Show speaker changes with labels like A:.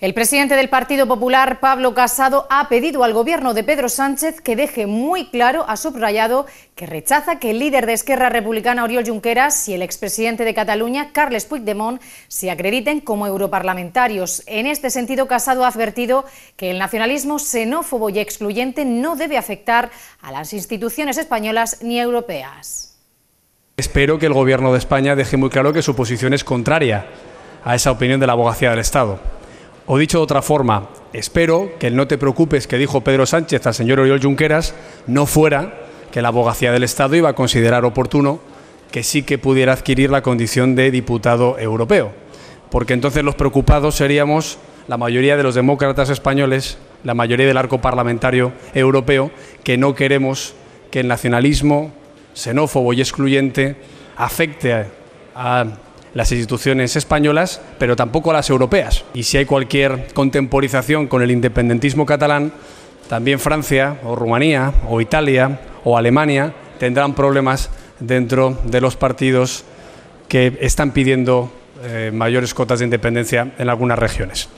A: El presidente del Partido Popular, Pablo Casado, ha pedido al gobierno de Pedro Sánchez que deje muy claro, ha subrayado, que rechaza que el líder de Esquerra Republicana, Oriol Junqueras, y el expresidente de Cataluña, Carles Puigdemont, se acrediten como europarlamentarios. En este sentido, Casado ha advertido que el nacionalismo xenófobo y excluyente no debe afectar a las instituciones españolas ni europeas.
B: Espero que el Gobierno de España deje muy claro que su posición es contraria a esa opinión de la abogacía del Estado. O dicho de otra forma, espero que el no te preocupes que dijo Pedro Sánchez al señor Oriol Junqueras no fuera que la abogacía del Estado iba a considerar oportuno que sí que pudiera adquirir la condición de diputado europeo, porque entonces los preocupados seríamos la mayoría de los demócratas españoles, la mayoría del arco parlamentario europeo, que no queremos que el nacionalismo xenófobo y excluyente afecte a las instituciones españolas, pero tampoco las europeas. Y si hay cualquier contemporización con el independentismo catalán, también Francia o Rumanía o Italia o Alemania tendrán problemas dentro de los partidos que están pidiendo eh, mayores cotas de independencia en algunas regiones.